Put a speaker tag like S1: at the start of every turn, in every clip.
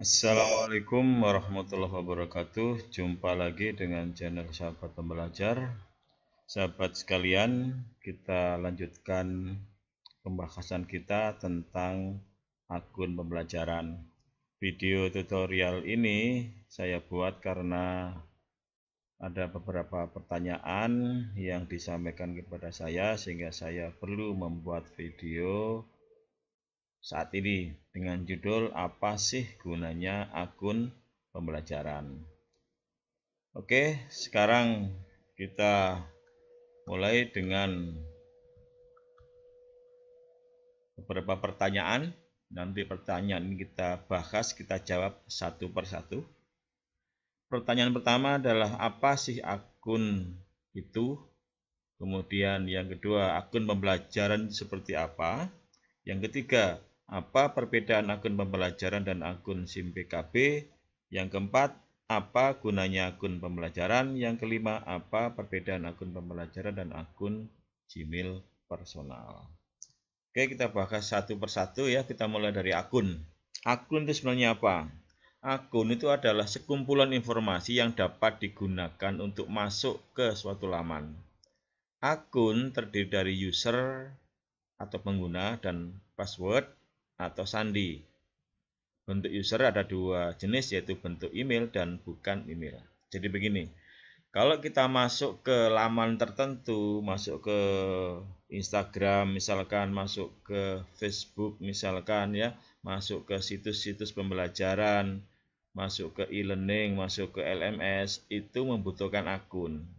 S1: Assalamualaikum warahmatullahi wabarakatuh. Jumpa lagi dengan channel Sahabat Pembelajar. Sahabat sekalian, kita lanjutkan pembahasan kita tentang akun pembelajaran. Video tutorial ini saya buat karena ada beberapa pertanyaan yang disampaikan kepada saya sehingga saya perlu membuat video saat ini dengan judul apa sih gunanya akun pembelajaran. Oke, sekarang kita mulai dengan beberapa pertanyaan. Nanti pertanyaan ini kita bahas, kita jawab satu per satu Pertanyaan pertama adalah apa sih akun itu? Kemudian yang kedua, akun pembelajaran seperti apa? Yang ketiga, apa perbedaan akun pembelajaran dan akun SIM PKB? Yang keempat, apa gunanya akun pembelajaran? Yang kelima, apa perbedaan akun pembelajaran dan akun Gmail personal? Oke, kita bahas satu persatu ya. Kita mulai dari akun. Akun itu sebenarnya apa? Akun itu adalah sekumpulan informasi yang dapat digunakan untuk masuk ke suatu laman. Akun terdiri dari user atau pengguna dan password atau sandi. Bentuk user ada dua jenis yaitu bentuk email dan bukan email. Jadi begini, kalau kita masuk ke laman tertentu, masuk ke Instagram misalkan, masuk ke Facebook misalkan ya, masuk ke situs-situs pembelajaran, masuk ke e-learning, masuk ke LMS, itu membutuhkan akun.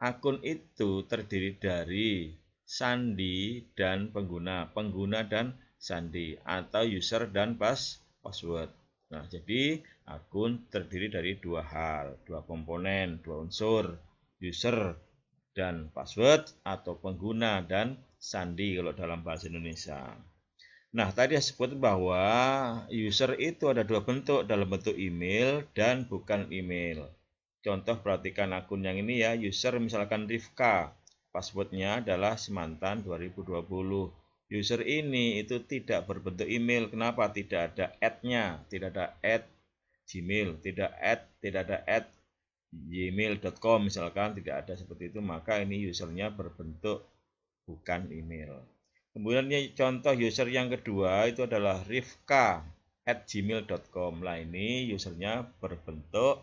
S1: Akun itu terdiri dari sandi dan pengguna, pengguna dan sandi atau user dan pas password. Nah, jadi akun terdiri dari dua hal, dua komponen, dua unsur, user dan password atau pengguna dan sandi kalau dalam bahasa Indonesia. Nah, tadi saya sebut bahwa user itu ada dua bentuk dalam bentuk email dan bukan email. Contoh perhatikan akun yang ini ya, user misalkan Rifka, passwordnya adalah semantan 2020 user ini itu tidak berbentuk email. Kenapa? Tidak ada ad-nya, tidak ada ad Gmail, tidak add, tidak ada ad gmail.com misalkan tidak ada seperti itu maka ini usernya berbentuk bukan email kemudian ini contoh user yang kedua itu adalah rifka at gmail.com lah ini usernya berbentuk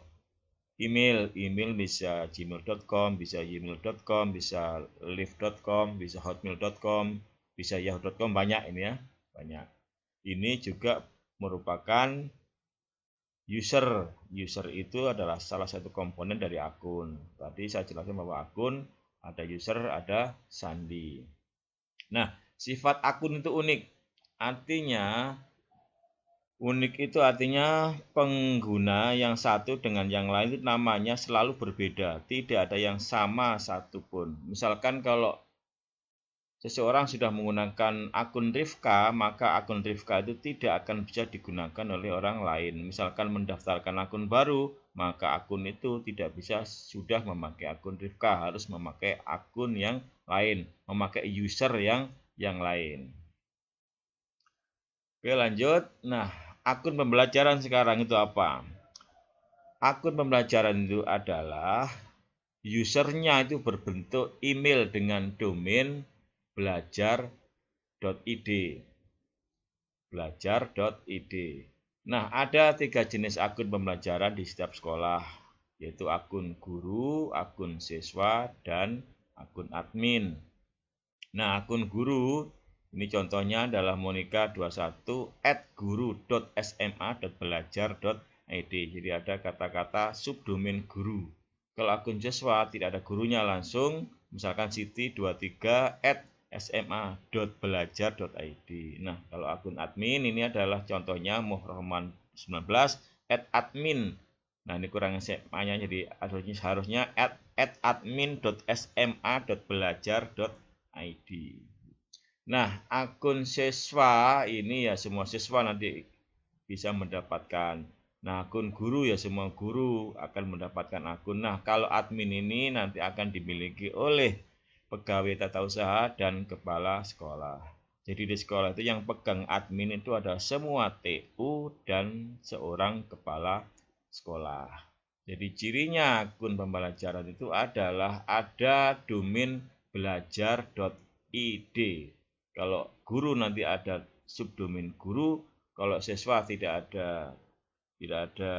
S1: email email bisa gmail.com bisa gmail.com bisa live.com bisa hotmail.com bisa yahoo.com banyak ini ya banyak ini juga merupakan user user itu adalah salah satu komponen dari akun tadi saya jelaskan bahwa akun ada user ada sandi nah sifat akun itu unik artinya Unik itu artinya pengguna yang satu dengan yang lain itu namanya selalu berbeda, tidak ada yang sama satupun. Misalkan kalau seseorang sudah menggunakan akun Rifka, maka akun Rifka itu tidak akan bisa digunakan oleh orang lain. Misalkan mendaftarkan akun baru, maka akun itu tidak bisa sudah memakai akun Rifka, harus memakai akun yang lain, memakai user yang yang lain. Oke, lanjut. Nah, akun pembelajaran sekarang itu apa? Akun pembelajaran itu adalah usernya itu berbentuk email dengan domain belajar.id belajar.id Nah, ada tiga jenis akun pembelajaran di setiap sekolah, yaitu akun guru, akun siswa, dan akun admin. Nah, akun guru ini contohnya adalah monika 21 at guru.sma.belajar.id. Jadi ada kata-kata subdomain guru. Kalau akun siswa tidak ada gurunya langsung, misalkan Siti23 at sma.belajar.id. Nah, kalau akun admin ini adalah contohnya muhrohman 19 at admin. Nah, ini kurang SMA-nya jadi harusnya seharusnya at, at admin.sma.belajar.id. Nah, akun siswa ini ya semua siswa nanti bisa mendapatkan. Nah, akun guru ya semua guru akan mendapatkan akun. Nah, kalau admin ini nanti akan dimiliki oleh pegawai tata usaha, dan kepala sekolah. Jadi di sekolah itu yang pegang admin itu ada semua TU dan seorang kepala sekolah. Jadi cirinya akun pembelajaran itu adalah ada domain belajar.id. Kalau guru nanti ada subdomain guru, kalau siswa tidak ada tidak ada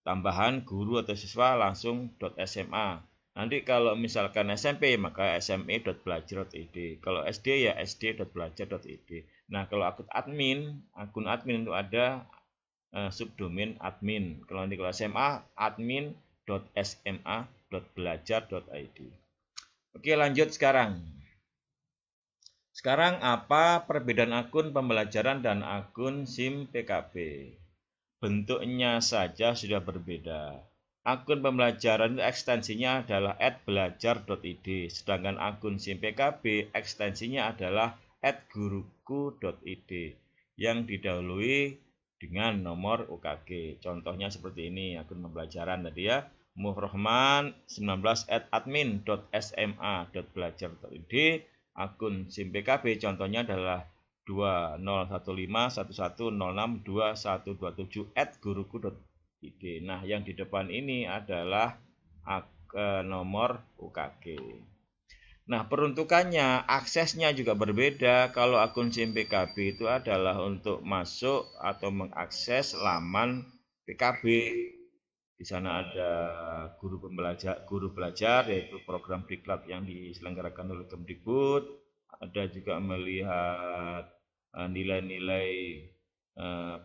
S1: tambahan guru atau siswa langsung .sma Nanti kalau misalkan SMP maka sme.belajar.id. E kalau SD ya sd.belajar.id. E nah, kalau akun admin, akun admin itu ada uh, subdomain admin. Kalau nanti kalau SMA admin.sma.belajar.id. E Oke, lanjut sekarang. Sekarang apa perbedaan akun pembelajaran dan akun SIM PKB? Bentuknya saja sudah berbeda. Akun pembelajaran itu ekstensinya adalah @belajar.id, sedangkan akun SimPKB ekstensinya adalah @guruku.id yang didahului dengan nomor UKG. Contohnya seperti ini akun pembelajaran tadi ya. Muhrohman 19adminsmabelajarid akun SimPKB contohnya adalah 2015 at guruku.id ID. Nah, yang di depan ini adalah e, nomor UKG. Nah, peruntukannya, aksesnya juga berbeda. Kalau akun SIM PKB itu adalah untuk masuk atau mengakses laman PKB. Di sana ada guru pembelajar, guru belajar yaitu program diklat yang diselenggarakan oleh Kemdikbud. Ada juga melihat e, nilai-nilai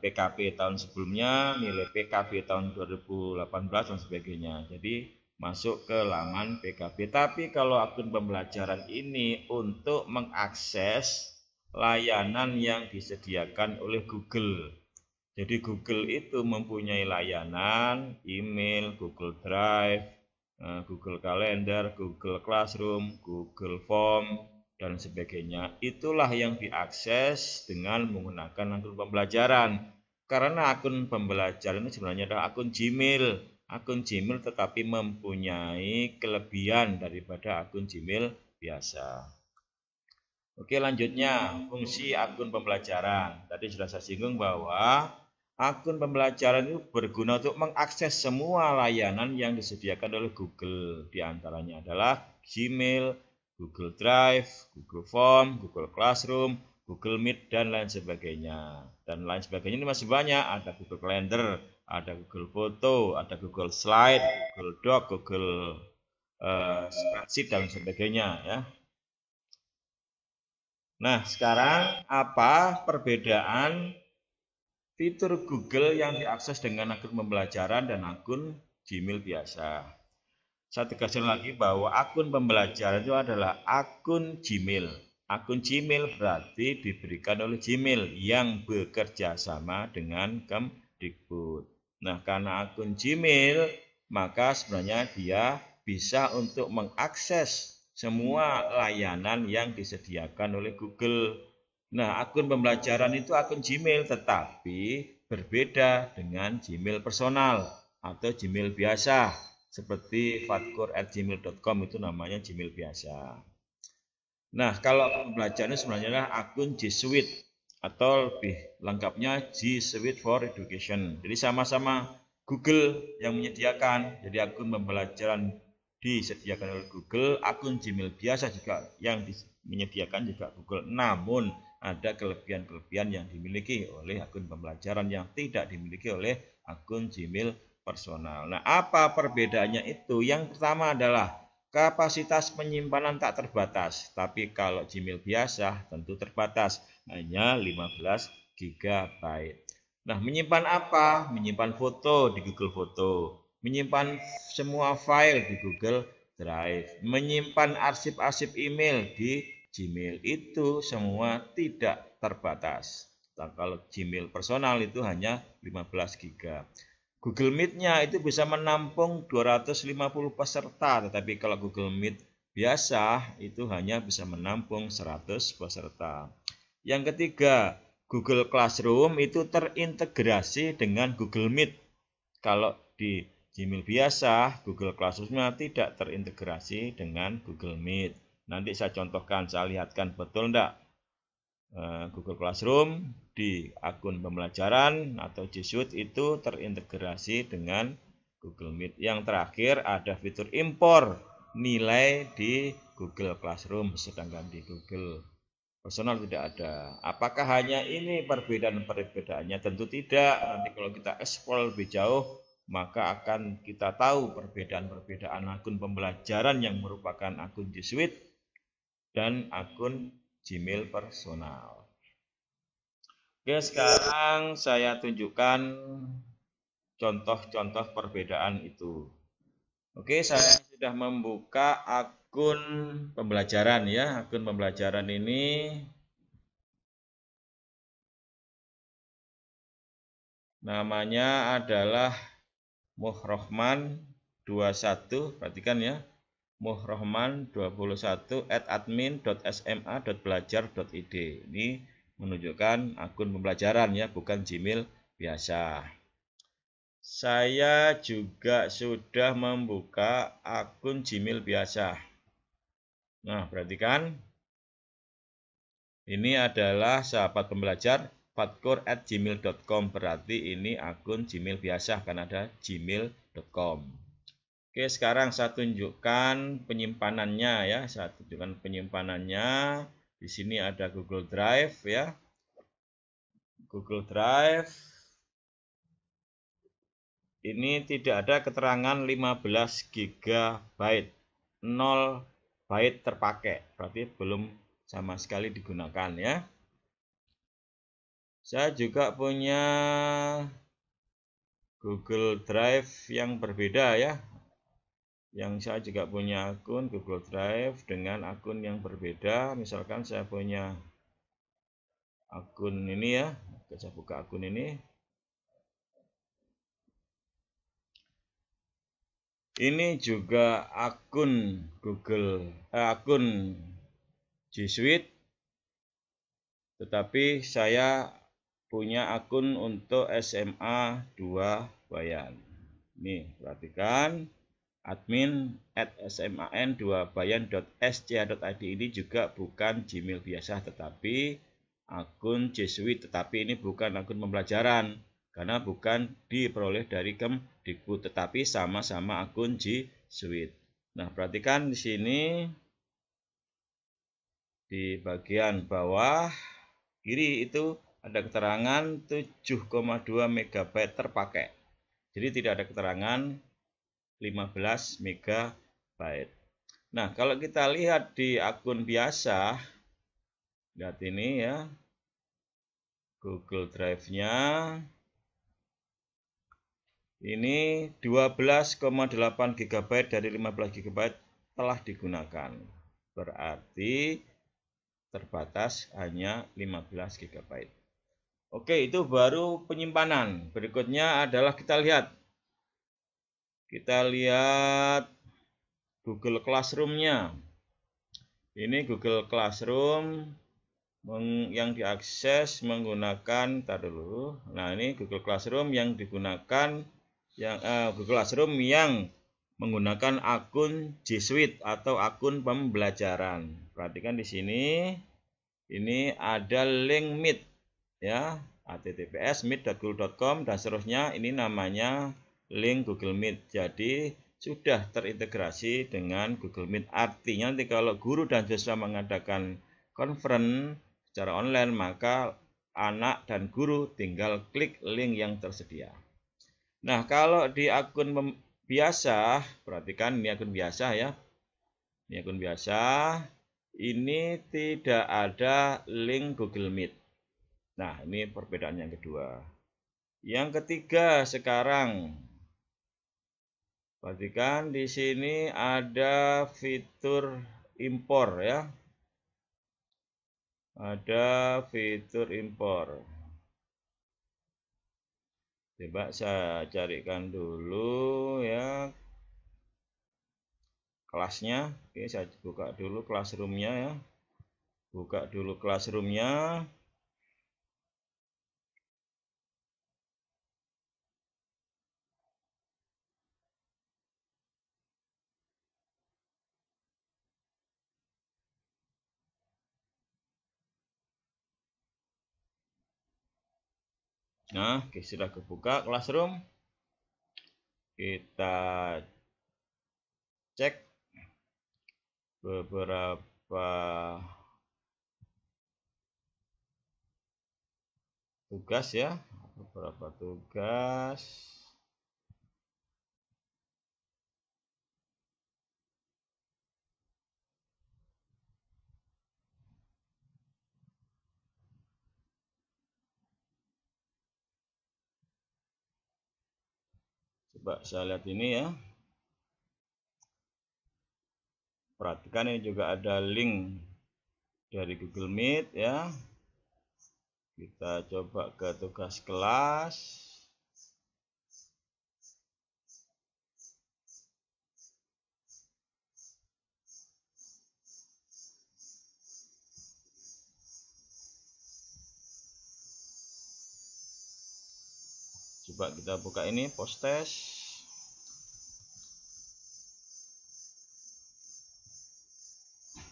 S1: PKP eh, tahun sebelumnya, nilai PKB tahun 2018 dan sebagainya. Jadi masuk ke laman PKB. Tapi kalau akun pembelajaran ini untuk mengakses layanan yang disediakan oleh Google. Jadi Google itu mempunyai layanan email, Google Drive, eh, Google Calendar, Google Classroom, Google Form, dan sebagainya. Itulah yang diakses dengan menggunakan akun pembelajaran. Karena akun pembelajaran ini sebenarnya adalah akun Gmail. Akun Gmail tetapi mempunyai kelebihan daripada akun Gmail biasa. Oke lanjutnya, fungsi akun pembelajaran. Tadi sudah saya singgung bahwa akun pembelajaran itu berguna untuk mengakses semua layanan yang disediakan oleh Google. Di antaranya adalah Gmail, Google Drive, Google Form, Google Classroom, Google Meet dan lain sebagainya. Dan lain sebagainya ini masih banyak, ada Google Calendar, ada Google Foto, ada Google Slide, Google Doc, Google uh, Spreadsheet dan sebagainya ya. Nah, sekarang apa perbedaan fitur Google yang diakses dengan akun pembelajaran dan akun Gmail biasa? Saya tegaskan lagi bahwa akun pembelajaran itu adalah akun Gmail. Akun Gmail berarti diberikan oleh Gmail yang bekerja sama dengan Kemdikbud. Nah, karena akun Gmail, maka sebenarnya dia bisa untuk mengakses semua layanan yang disediakan oleh Google. Nah, akun pembelajaran itu akun Gmail, tetapi berbeda dengan Gmail personal atau Gmail biasa seperti fatkur@gmail.com itu namanya Gmail biasa. Nah, kalau pembelajarannya sebenarnya adalah akun G Suite atau lebih lengkapnya G Suite for Education. Jadi sama-sama Google yang menyediakan. Jadi akun pembelajaran disediakan oleh Google, akun Gmail biasa juga yang menyediakan juga Google. Namun ada kelebihan-kelebihan yang dimiliki oleh akun pembelajaran yang tidak dimiliki oleh akun Gmail personal. Nah, apa perbedaannya itu? Yang pertama adalah kapasitas penyimpanan tak terbatas, tapi kalau Gmail biasa tentu terbatas, hanya 15 GB. Nah, menyimpan apa? Menyimpan foto di Google Foto, menyimpan semua file di Google Drive, menyimpan arsip-arsip email di Gmail itu semua tidak terbatas. Nah, kalau Gmail personal itu hanya 15 GB. Google Meet-nya itu bisa menampung 250 peserta, tetapi kalau Google Meet biasa itu hanya bisa menampung 100 peserta. Yang ketiga, Google Classroom itu terintegrasi dengan Google Meet. Kalau di Gmail biasa, Google Classroom-nya tidak terintegrasi dengan Google Meet. Nanti saya contohkan, saya lihatkan betul enggak Eh, Google Classroom di akun pembelajaran atau G Suite itu terintegrasi dengan Google Meet. Yang terakhir ada fitur impor nilai di Google Classroom sedangkan di Google Personal tidak ada. Apakah hanya ini perbedaan-perbedaannya? Tentu tidak. Nanti kalau kita explore lebih jauh maka akan kita tahu perbedaan-perbedaan akun pembelajaran yang merupakan akun G Suite dan akun Gmail personal. Oke, sekarang saya tunjukkan contoh-contoh perbedaan itu. Oke, saya sudah membuka akun pembelajaran ya. Akun pembelajaran ini namanya adalah Muhrohman 21, perhatikan ya muhrohman21 at admin.sma.belajar.id ini menunjukkan akun pembelajaran ya bukan Gmail biasa saya juga sudah membuka akun Gmail biasa nah perhatikan ini adalah sahabat pembelajar fatkur at gmail.com berarti ini akun Gmail biasa karena ada gmail.com Oke, sekarang saya tunjukkan penyimpanannya ya. Saya tunjukkan penyimpanannya. Di sini ada Google Drive ya. Google Drive. Ini tidak ada keterangan 15 GB 0 byte terpakai. Berarti belum sama sekali digunakan ya. Saya juga punya Google Drive yang berbeda ya yang saya juga punya akun Google Drive dengan akun yang berbeda misalkan saya punya akun ini ya Oke, saya buka akun ini ini juga akun Google eh, akun G Suite tetapi saya punya akun untuk SMA 2 Bayan ini perhatikan admin at sman2bayan.sca.id ini juga bukan Gmail biasa tetapi akun Jesuit tetapi ini bukan akun pembelajaran karena bukan diperoleh dari Kemdikbud tetapi sama-sama akun Jesuit. Nah, perhatikan di sini di bagian bawah kiri itu ada keterangan 7,2 MB terpakai. Jadi tidak ada keterangan 15 megabyte. Nah, kalau kita lihat di akun biasa, lihat ini ya, Google Drive-nya, ini 12,8 GB dari 15 GB telah digunakan. Berarti terbatas hanya 15 GB. Oke, itu baru penyimpanan. Berikutnya adalah kita lihat kita lihat Google Classroom-nya. Ini Google Classroom yang diakses menggunakan tar dulu. Nah, ini Google Classroom yang digunakan yang eh, Google Classroom yang menggunakan akun G Suite atau akun pembelajaran. Perhatikan di sini ini ada link Meet ya, https meet.google.com dan seterusnya. Ini namanya link Google Meet. Jadi sudah terintegrasi dengan Google Meet. Artinya nanti kalau guru dan siswa mengadakan conference secara online, maka anak dan guru tinggal klik link yang tersedia. Nah, kalau di akun biasa, perhatikan ini akun biasa ya. Ini akun biasa, ini tidak ada link Google Meet. Nah, ini perbedaan yang kedua. Yang ketiga sekarang Perhatikan di sini ada fitur impor ya. Ada fitur impor. Coba saya carikan dulu ya kelasnya. Oke, saya buka dulu classroomnya ya. Buka dulu classroomnya. nya Nah, oke sudah kebuka Classroom. Kita cek beberapa tugas ya, beberapa tugas. coba saya lihat ini ya perhatikan ini juga ada link dari Google Meet ya kita coba ke tugas kelas coba kita buka ini post test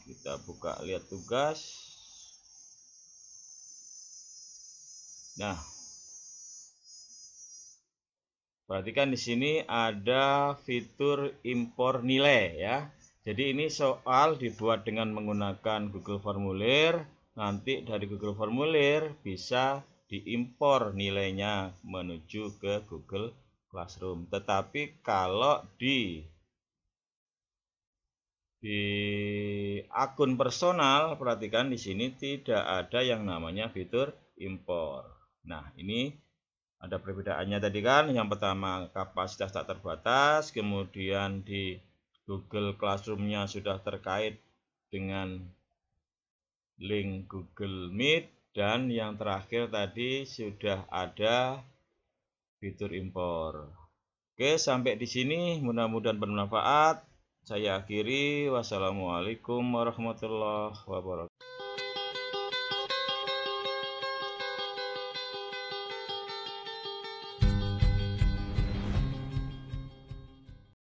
S1: kita buka lihat tugas nah perhatikan di sini ada fitur impor nilai ya jadi ini soal dibuat dengan menggunakan Google Formulir nanti dari Google Formulir bisa diimpor nilainya menuju ke Google Classroom. Tetapi kalau di di akun personal perhatikan di sini tidak ada yang namanya fitur impor. Nah, ini ada perbedaannya tadi kan. Yang pertama kapasitas tak terbatas, kemudian di Google Classroom-nya sudah terkait dengan link Google Meet dan yang terakhir tadi sudah ada fitur impor oke sampai di sini mudah-mudahan bermanfaat saya akhiri wassalamualaikum warahmatullahi wabarakatuh